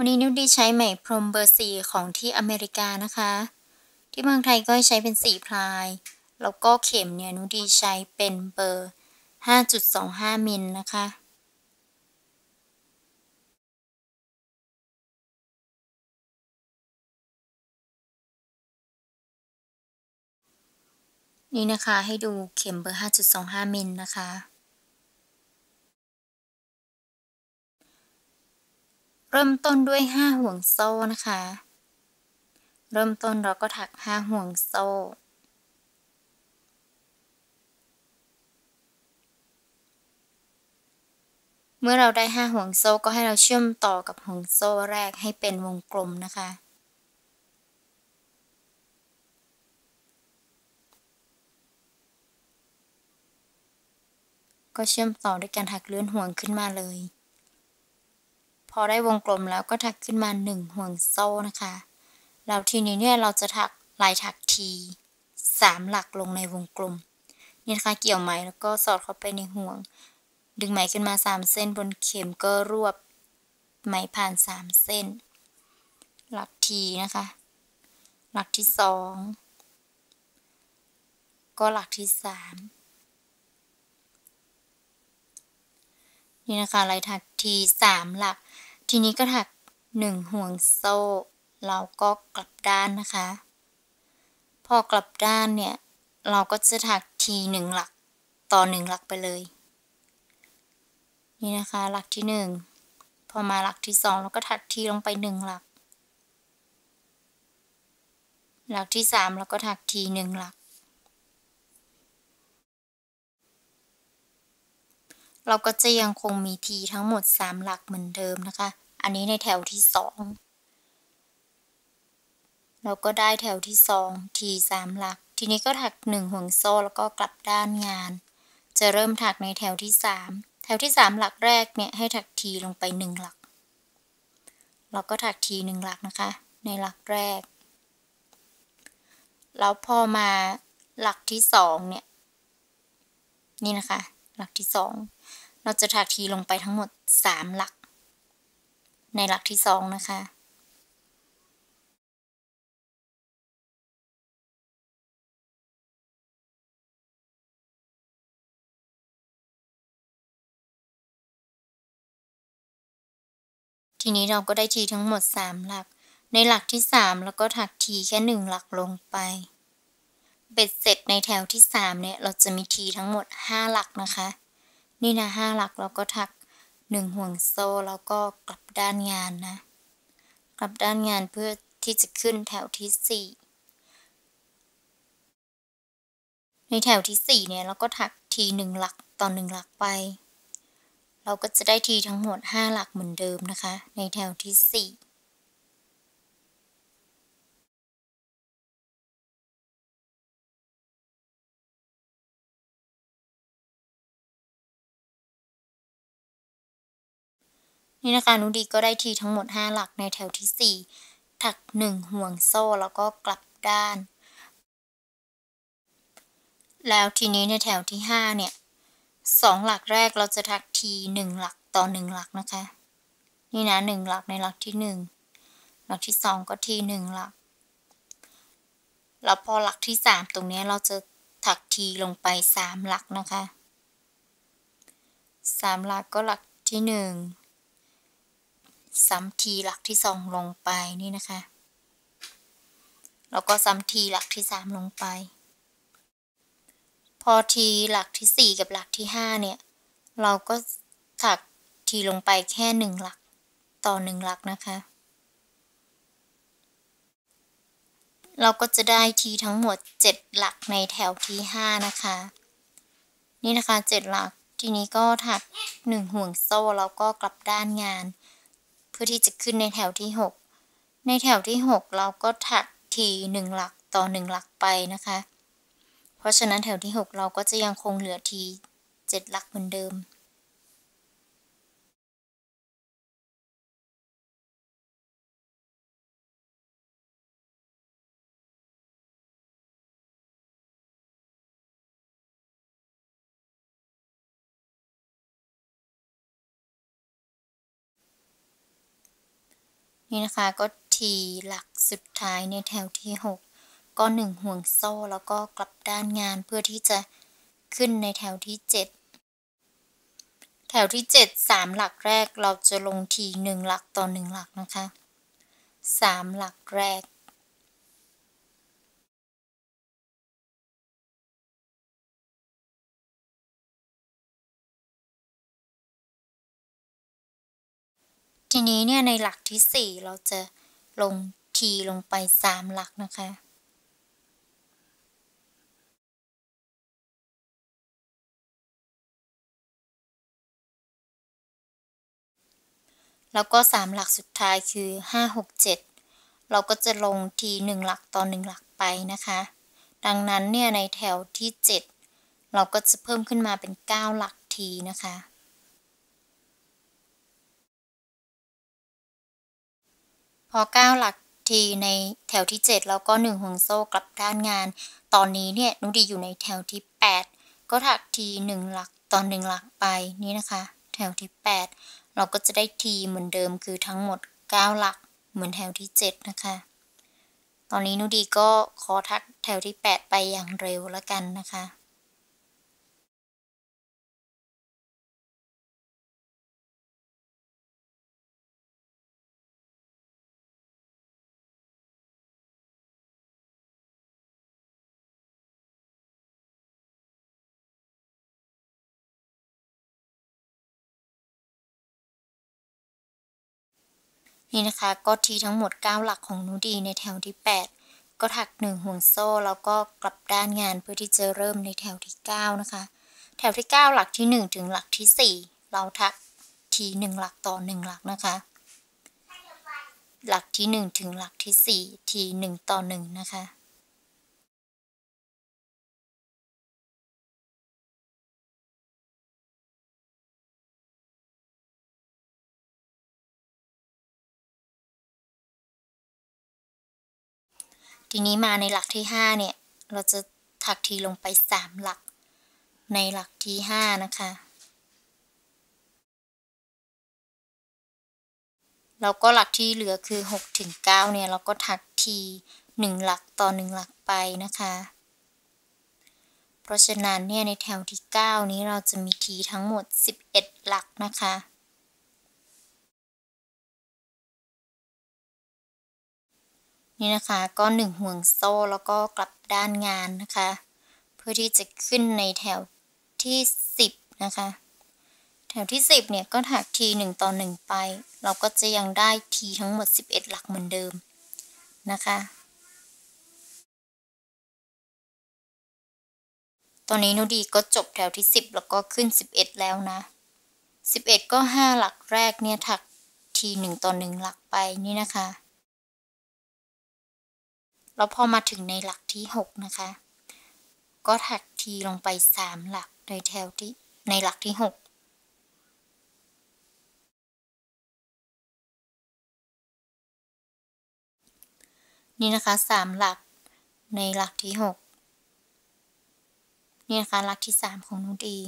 วันนี้นุวดีใช้ไหมพรมเบอร์สี่ของที่อเมริกานะคะ ที่เมืองไทยก็ใช้เป็นสี่พลายแล้วก็เข็มเนี่ยนุวดีใช้เป็นเบอร์ 5.25มิลนะคะ นี่นะคะให้ดูเข็มเบอร์ 5.25มิลนะคะเริ่มต้นด้วย 5 ห่วงโซ่นะคะ เริ่มต้นเราก็ถัก 5 ห่วงโซ่ เมื่อเราได้ 5 ห่วงโซ่ก็ให้เราเชื่อมต่อกับ ห่วงโซ่แรกให้เป็นวงกลมนะคะ ก็เชื่อมต่อด้วยการถักเลื่อนห่วงขึ้นมาเลยพอได้วงกลมแล้วก็ถักขึ้นมา 1ห่วงโซ่นะคะแล้วทีนี้เนี่ยเราจะถักลายถักทีสามหลักลงในวงกลมนี่นะคะเกี่ยวไหมแล้วก็สอดเข้าไปในห่วง ดึงไหมขึ้นมา 3เส้นบนเข็มก็รวบไหมผ่าน 3 เส้นหลักทีนะคะหลักที่ 2 ก็หลักที่ 3 นี่นะคะลายถักที3หลักทีนี้ก็ถักหนึ่งห่วงโซ่ เราก็กลับด้านนะคะ พอกลับด้านเนี่ยเราก็จะถักทีหนึ่งหลักต่อหนึ่งหลักไปเลยนี่นะคะหลักที่หนึ่งพอมาหลักที่สองเราก็ถักทีลงไปหนึ่งหลัก หลักที่สามเราก็ถักทีหนึ่งหลักเราก็จะยังคงมีทีทั้งหมด3หลักเหมือนเดิมนะคะ อันนี้ในแถวที่2เราก็ได้แถวที่2ีสหลัก ทีนี้ก็ถัก1ห่วงโซ่แล้วก็กลับด้านงาน จะเริ่มถักในแถวที่3แถวที่3หลักแรกเนี่ย ให้ถักทีลงไป1หลัก เราก็ถักทีหลักนะคะ ในหลักแรก แล้วพอมาหลักที่2เนี่ย นี่นะคะ หลักที่2เราจะถักทีลงไปทั้งหมด3หลัก ในหลักที่ 2 นะคะ ทีนี้เราก็ได้ทีทั้งหมด3หลัก ในหลักที่ 3 แล้วก็ถักทีแค่1หลักลงไปเบ็ดเสร็จในแถวที่ 3 เนี่ย เราจะมีทีทั้งหมด5หลักนะคะนี่นะห้าหลักเราก็ถักหนึ่งห่วงโซ่แล้วก็กลับด้านงานนะ กลับด้านงานเพื่อที่จะขึ้นแถวที่สี่ในแถวที่สี่เนี่ยเราก็ถักทีหนึ่งหลักต่อหนึ่งหลักไป เราก็จะได้ทีทั้งหมดห้าหลักเหมือนเดิมนะคะ ในแถวที่สี่นี่นะคะ นุดีก็ได้ทีทั้งหมด5หลักในแถวที่4ถัก1ห่วงโซ่แล้วก็กลับด้าน แล้วทีนี้ในแถวที่5เนี่ย สองหลักแรกเราจะถักทีหนึ่งหลักต่อหนึ่งหลักนะคะ นี่นะหนึ่งหลักในหลักที่หนึ่ง หลักที่สองก็ทีหนึ่งหลัก แล้วพอหลักที่สามตรงนี้เราจะถักทีลงไปสามหลักนะคะ สามหลักก็หลักที่หนึ่งซ้ำทีหลักที่สองลงไปนี่นะคะ แล้วก็ซ้ำทีหลักที่สามลงไป พอทีหลักที่สี่กับหลักที่ห้าเนี่ย เราก็ ถัก ทีลงไปแค่หนึ่งหลักต่อหนึ่งหลักนะคะ เราก็จะได้ทีทั้งหมดเจ็ดหลักในแถวที่ห้านะคะ นี่นะคะเจ็ดหลัก ทีนี้ก็ถักหนึ่งห่วงโซ่แล้วก็กลับด้านงานพื่อที่จะขึ้นในแถวที่ 6 ในแถวที่ 6 เราก็ถักทีงหลักต่อ 1 หลักไปนะคะ เพราะฉะนั้นแถวที่ 6 เราก็จะยังคงเหลือที 7 หลักเหมือนเดิมนี่นะคะ ก็ทีหลักสุดท้ายในแถวที่ 6 ก็ 1 ห่วงโซ่แล้วก็กลับด้านงานเพื่อที่จะขึ้นในแถวที่ 7 แถวที่ 7 3 หลักแรกเราจะลงที 1 หลักต่อ 1 หลักนะคะ 3 หลักแรกทีนี้เนี่ยในหลักที่ 4 เราจะลงทีลงไป 3 หลักนะคะ แล้วก็ 3 หลักสุดท้ายคือ 5 6 7 เราก็จะลงทีหนึ่งหลักต่อ 1 หลักไปนะคะ ดังนั้นเนี่ย ในแถวที่ 7 เราก็จะเพิ่มขึ้นมาเป็น 9 หลักทีนะคะพอก้าวหลักทีในแถวที่7แล้วก็1ห่วงโซ่กลับด้านงาน ตอนนี้เนี่ยนุดีอยู่ในแถวที่ 8 ก็ถักที1หลักตอน1หลักไปนี่นะคะแถวที่ 8 เราก็จะได้ทีเหมือนเดิมคือทั้งหมด 9 หลักเหมือนแถวที่7นะคะตอนนี้นุดีก็ขอทักแถวที่8ไปอย่างเร็วแล้วกันนะคะนี่นะคะก็ทีทั้งหมด9หลักของนูดีในแถวที่8ก็ถัก1ห่วงโซ่แล้วก็กลับด้านงานเพื่อที่จะเริ่มในแถวที่9นะคะแถวที่9หลักที่1 ถึงหลักที่4เราถักที1หลักต่อ1 หลักนะคะ หลักที่ 1 ถึงหลักที่4ที1ต่อ1นะคะทีนี้มาในหลักที่5เนี่ยเราจะถักทีลงไป3หลักในหลักที่5นะคะแล้วก็หลักที่เหลือคือ 6 ถึง 9เนี่ยเราก็ถักที 1 หลักต่อ 1 หลักไปนะคะ เพราะฉะนั้นเนี่ยในแถวที่9นี้เราจะมีทีทั้งหมด 11 หลักนะคะนี่นะคะก็หนึ่งห่วงโซ่แล้วก็กลับด้านงานนะคะ เพื่อที่จะขึ้นในแถวที่10นะคะ แถวที่10เนี่ย ก็ถักที1ต่อ1ไป เราก็จะยังได้ทีทั้งหมด11หลักเหมือนเดิมนะคะ ตอนนี้นูดีก็จบแถวที่10แล้วก็ขึ้น11แล้วนะ11ก็5หลักแรกเนี่ยถักที1ต่อ1หลักไปนี่นะคะแล้วพอมาถึงในหลักที่6นะคะ ก็ถักทีลงไป 3 หลักโดยแถวที่ในหลักที่6นี่นะคะสามหลักในหลักที่หก นี่นะคะหลักที่สามของนูดี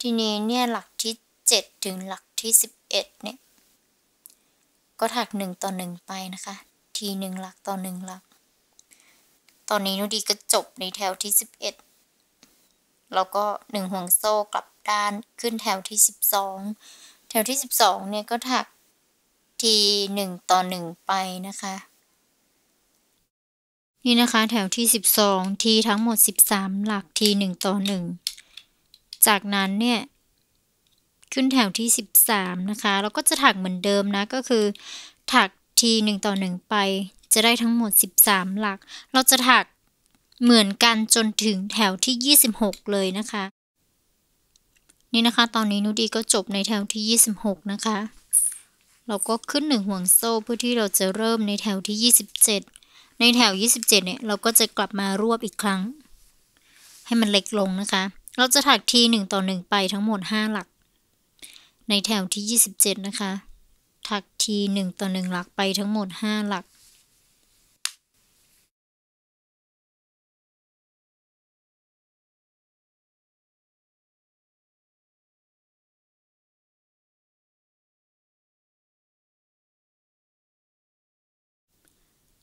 ทีนี้เนี่ยหลักที่เจ็ดถึงหลักที่สิบเอ็ดเนี่ย ก็ถักหนึ่งต่อหนึ่งไปนะคะ ทีหนึ่งหลักต่อหนึ่งหลักตอนนี้นุดีก็จบในแถวที่11แล้วก็หนึ่งห่วงโซ่กลับด้านขึ้นแถวที่ 12 แถวที่ 12 เนี่ยก็ถักที 1 ต่อ 1 ไปนะคะ นี่นะคะ แถวที่ 12 ทีทั้งหมด 13 หลักที 1 ต่อ 1 จากนั้นเนี่ย ขึ้นแถวที่ 13 นะคะแล้วก็จะถักเหมือนเดิมนะก็คือ ถักที1ต่อ 1 ไปจะได้ทั้งหมด 13 หลัก เราจะถักเหมือนกันจนถึงแถวที่26เลยนะคะ นี่นะคะตอนนี้นุดีก็จบในแถวที่26นะคะ เราก็ขึ้นหนึ่งห่วงโซ่เพื่อที่เราจะเริ่มในแถวที่27ในแถว27เนี่ยเราก็จะกลับมารวบอีกครั้ง ให้มันเล็กลงนะคะ เราจะถักที1ต่อ1ไปทั้งหมด 5 หลัก ในแถวที่27นะคะ ถักที1ต่อ1หลักไปทั้งหมด5หลัก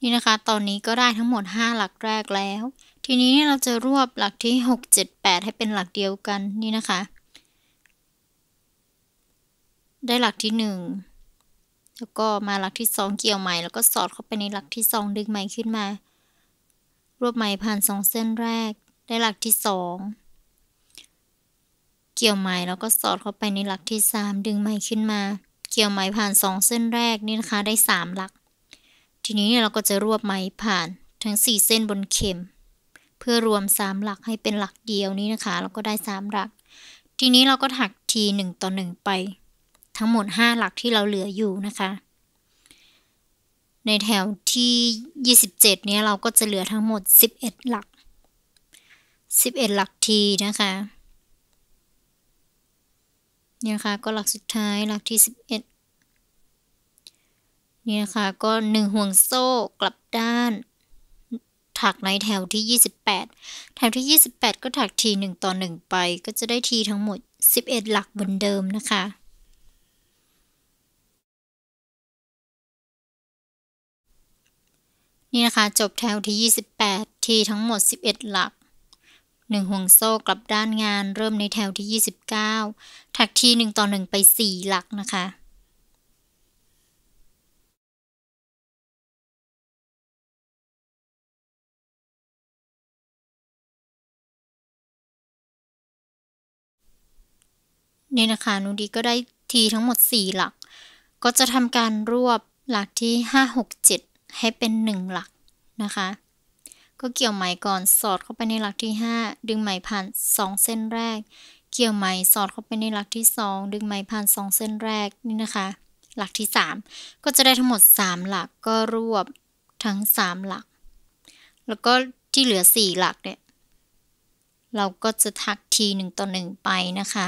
นี่นะคะ ตอนนี้ก็ได้ทั้งหมด 5 หลักแรกแล้ว ทีนี้เราจะรวบหลักที่ 6 7 8 ให้เป็นหลักเดียวกัน นี่นะคะ ได้หลักที่ 1 แล้วก็มาหลักที่ 2 เกี่ยวใหม่แล้วก็สอดเข้าไปในหลักที่ 2 ดึงใหม่ขึ้นมา รวบใหม่ผ่าน2เส้นแรก ได้หลักที่ 2 เกี่ยวใหม่แล้วก็สอดเข้าไปในหลักที่ 3 ดึงใหม่ขึ้นมา เกี่ยวใหม่ผ่าน2เส้นแรก นี่นะคะ ได้3หลักทีนี้เนี่ยเราก็จะรวบไหมผ่าน ทั้ง4เส้นบนเข็ม เพื่อรวม3หลักให้เป็นหลักเดียวนี้นะคะ เราก็ได้3หลัก ทีนี้เราก็ถักทีงต่อ1ไป ทั้งหมด 5 หลักที่เราเหลืออยู่นะคะ ในแถวที่ 27เนี้ยเราก็จะเหลือทั้งหมด 11 หลัก11 หลักทีนะคะเนี่ยค่ะก็หลักสุดท้ายหลักที่11เนี่ยค่ะก็หนึ่งห่วงโซ่กลับด้าน ถักในแถวที่28แถวที่28ก็ถักที 1 ต่อ 1 ไป ก็จะได้ทีทั้งหมด 11 หลักเหมือนเดิมนะคะ นี่นะคะ จบแถวที่28ทีทั้งหมด11 หลัก1ห่วงโซ่กลับด้านงาน เริ่มในแถวที่29ถักที1ต่อ1ไป4หลักนะคะนี่นะคะ นูดีก็ได้ทีทั้งหมด 4 หลัก ก็จะทำการรวบหลักที่ 5 6 7 ให้เป็น 1 หลักนะคะ ก็เกี่ยวไหมก่อนสอดเข้าไปในหลักที่5ดึงไหมผ่าน 2 เส้นแรก เกี่ยวไหมสอดเข้าไปในหลักที่ 2 ดึงไหมผ่าน2เส้นแรก นี่นะคะ หลักที่3ก็จะได้ทั้งหมด 3 หลัก ก็รวบทั้ง 3 หลัก แล้วก็ที่เหลือ 4 หลักเนี่ย เราก็จะทักทีหนึ่งต่อหนึ่งไปนะคะ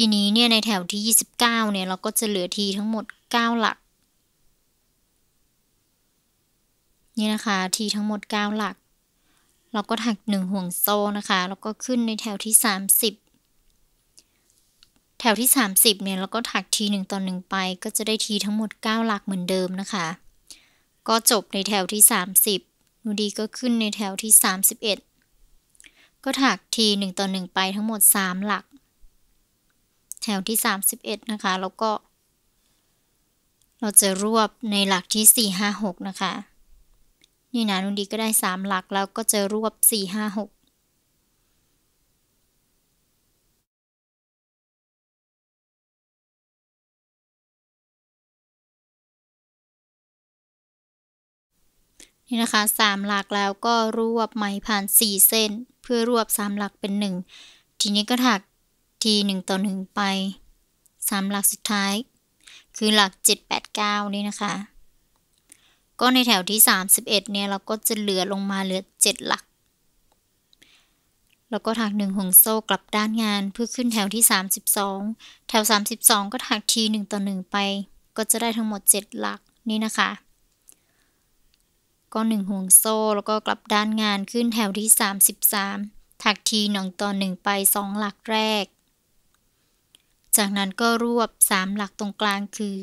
ทีนี้เนี่ยในแถวที่ 29 เนี่ย เราก็จะเหลือทีทั้งหมด 9 หลักนี่นะคะทีทั้งหมด 9 หลัก เราก็ถัก1ห่วงโซ่นะคะ แล้วก็ขึ้นในแถวที่ 30 แถวที่30 เนี่ย เราก็ถักที1ต่อหนึ่งไป ก็จะได้ทีทั้งหมด 9 หลักเหมือนเดิมนะคะก็จบในแถวที่ 30นูดีก็ขึ้นในแถวที่ 31 ก็ถักที1ต่อหนึ่งไปทั้งหมด 3 หลักแถวที่31นะคะแล้วก็ เราจะรวบในหลักที่ 4 5 6 นะคะ นี่นะนุนดีก็ได้ 3 หลักแล้วก็จะรวบ 4 5 6 นี่นะคะสามหลักแล้วก็รวบไหมผ่านสี่เส้นเพื่อรวบสามหลักเป็นหนึ่งทีนี้ก็ถักทีหนึ่งต่อหนึ่งไป3 หลักสุดท้าย คือหลัก 789 นี่นะคะ ก็ในแถวที่ 31 เนี่ย เราก็จะเหลือลงมาเหลือ 7 หลัก แล้วก็ถักหนึ่งห่วงโซ่กลับด้านงานเพื่อขึ้นแถวที่32 แถว 32 ก็ถักทีหนึ่งต่อหนึ่งไปก็จะได้ทั้งหมด 7 หลักนี่นะคะ ก็ 1 ห่วงโซ่แล้วก็กลับด้านงานขึ้นแถวที่ 33ถักทีหนึ่งต่อหนึ่งไป 2 หลักแรกจากนั้นก็รวบสามหลักตรงกลางคือ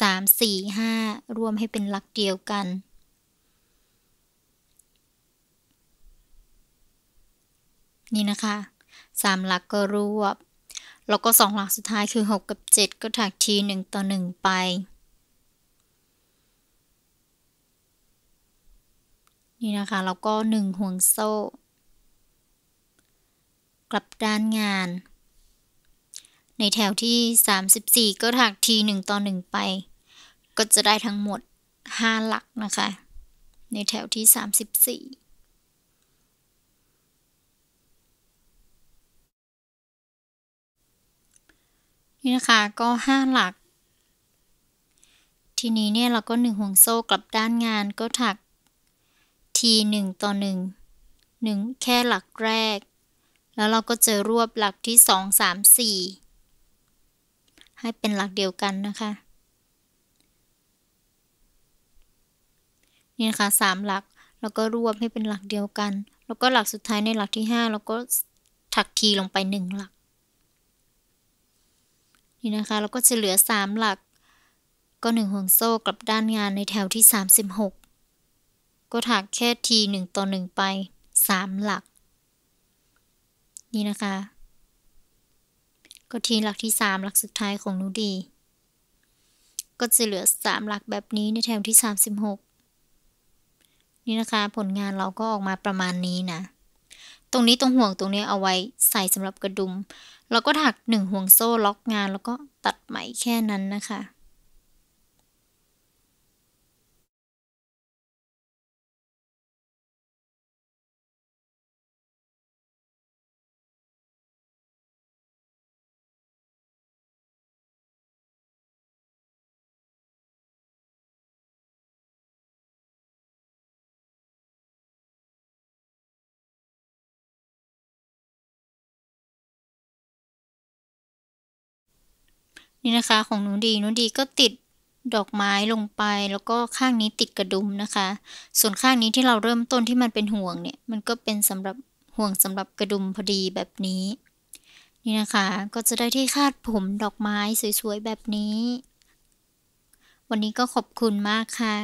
สามสี่ห้ารวมให้เป็นหลักเดียวกัน นี่นะคะสามหลักก็รวบ แล้วก็สองหลักสุดท้ายคือ 6 กับ 7 ก็ถักทีหนึ่งต่อ 1 ไป นี่นะคะแล้วก็ 1 ห่วงโซ่ กลับด้านงานในแถวที่ 34 ก็ถักทีงต่อหนึ่งไป ก็จะได้ทั้งหมด 5 หลักนะคะ ในแถวที่ 34 นี่นะคะก็ 5 หลัก ทีนี้เนี่ยเราก็ 1 ห่วงโซ่กลับด้านงานก็ถัก ทีงต่อหหนนึึ่ง่งแค่หลักแรก แล้วเราก็เจอรวบหลักที่ 2 3 4ให้เป็นหลักเดียวกันนะคะ นี่นะคะสามหลักแล้วก็รวบให้เป็นหลักเดียวกัน แล้วก็หลักสุดท้ายในหลักที่5แล้วก็ถักทีลงไป 1 หลัก นี่นะคะ แล้วก็จะเหลือ 3 หลัก ก็ 1 ห่วงโซ่กลับด้านงานในแถวที่ 36ก็ถักแค่ที1ต่อ1ไป3หลัก นี่นะคะก็ทีหลักที่สามหลักสุดท้ายของหนูดี ก็จะเหลือสามหลักแบบนี้ในแถวที่สสามิบหกนี่นะคะ ผลงานเราก็ออกมาประมาณนี้นะตรงนี้ตรงห่วงตรงนี้เอาไว้ใส่สำหรับกระดุมเราก็ถักหนึ่งห่วงโซ่ล็อกงาน แล้วก็ตัดไหมแค่นั้นนะคะนี่นะคะ ของหนูดีหนูดีก็ติดดอกไม้ลงไปแล้วก็ข้างนี้ติดกระดุมนะคะ ส่วนข้างนี้ที่เราเริ่มต้นที่มันเป็นห่วงเนี่ย มันก็เป็นสำหรับห่วงสำหรับกระดุมพอดีแบบนี้ นี่นะคะ ก็จะได้ที่คาดผมดอกไม้สวยๆ แบบนี้ วันนี้ก็ขอบคุณมากค่ะ